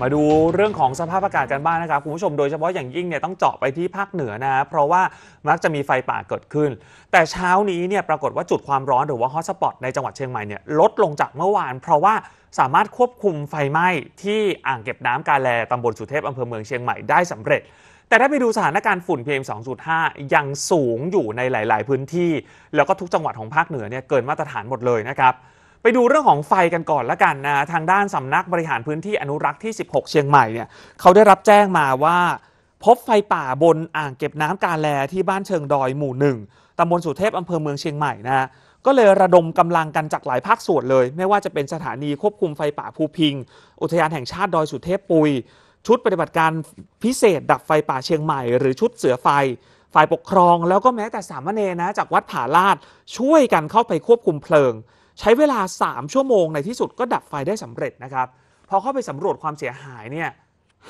มาดูเรื่องของสภาพอากาศกันบ้างนะครับ คุณผู้ชมโดยเฉพาะอย่างยิ่งเนี่ยต้องเจาะไปที่ภาคเหนือนะ เพราะว่ามักจะมีไฟป่าเกิดขึ้น แต่เช้านี้เนี่ยปรากฏว่าจุดความร้อนหรือว่าฮอตสปอตในจังหวัดเชียงใหม่เนี่ยลดลงจากเมื่อวานเพราะว่าสามารถควบคุมไฟไหม้ที่อ่างเก็บน้ำกาแลตำบลสุเทพอำเภอเมืองเชียงใหม่ได้สำเร็จแต่ถ้าไปดูสถานการณ์ฝุ่น PM 2.5 ยังสูงอยู่ในหลาย ๆ พื้นที่ แล้วก็ทุกจังหวัดของภาคเหนือเนี่ยเกินมาตรฐานหมดเลยนะครับไปดูเรื่องของไฟกันก่อนละกันนะทางด้านสำนักบริหารพื้นที่อนุรักษ์ที่ 16 เชียงใหม่เนี่ยเขาได้รับแจ้งมาว่า พบไฟป่าบนอ่างเก็บน้ำกาแลที่บ้านเชิงดอยหมู่หนึ่งตำบลสุเทพอำเภอเมืองเชียงใหม่นะก็เลยระดมกำลังกันจากหลายภาคส่วนเลย ไม่ว่าจะเป็นสถานีควบคุมไฟป่าภูพิง อุทยานแห่งชาติดอยสุเทพปุยชุดปฏิบัติการพิเศษดับไฟป่าเชียงใหม่หรือชุดเสือไฟ ฝ่ายปกครอง แล้วก็แม้แต่สามเณรนะจากวัดผาลาดช่วยกันเข้าไปควบคุมเพลิงใช้เวลา 3 ชั่วโมงในที่สุดก็ดับไฟได้สำเร็จนะครับ พอเข้าไปสำรวจความเสียหายเนี่ย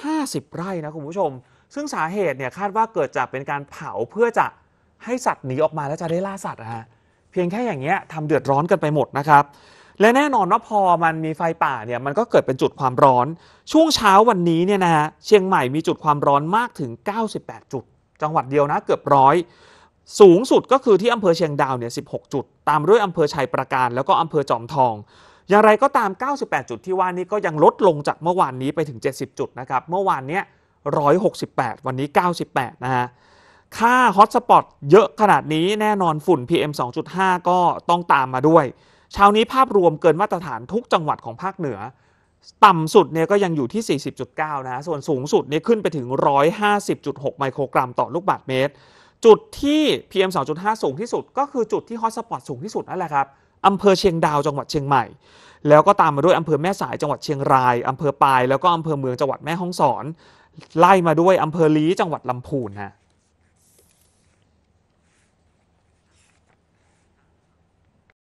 ห้ไร่นะคุณผู้ชม ซึ่งสาเหตุเนี่ยคาดว่าเกิดจากเป็นการเผาเพื่อจะให้สัตว์หนีออกมาแล้วจะได้ล่าสัตว์นะฮะเพียงแค่อย่างเงี้ยทำเดือดร้อนกันไปหมดนะครับ และแน่นอนว่าพอมันมีไฟป่าเนี่ยมันก็เกิดเป็นจุดความร้อน ช่วงเช้าวันนี้เนี่ยนะฮะเชียงใหม่มีจุดความร้อนมากถึง 98 จุด จังหวัดเดียวนะเกือบร้อยสูงสุดก็คือที่อำเภอเชียงดาวเนี่ย 16 จุด ตามด้วยอำเภอชัยประการ แล้วก็อำเภอจอมทอง อย่างไรก็ตาม 98 จุดที่ว่านี้ก็ยังลดลงจากเมื่อวานนี้ไปถึง 70 จุดนะครับ เมื่อวานเนี้ย168 วันนี้ 98 นะฮะ ค่าฮอตสปอตเยอะขนาดนี้แน่นอนฝุ่น PM 2.5 ก็ต้องตามมาด้วย เช้านี้ภาพรวมเกินมาตรฐานทุกจังหวัดของภาคเหนือ ต่ำสุดเนี่ยก็ยังอยู่ที่ 40.9 นะ ส่วนสูงสุดเนี่ยขึ้นไปถึง 150.6 ไมโครกรัมต่อลูกบาศก์เมตรจุดที่ PM 2.5 สูงที่สุด ก็คือจุดที่ฮอตสปอตสูงที่สุดนั่นแหละครับอำเภอเชียงดาวจังหวัดเชียงใหม่ แล้วก็ตามมาด้วยอำเภอแม่สายจังหวัดเชียงรายอำเภอปายแล้วก็อำเภอเมืองจังหวัดแม่ฮ่องสอน ไล่มาด้วยอำเภอลีจังหวัดลำพูนฮะ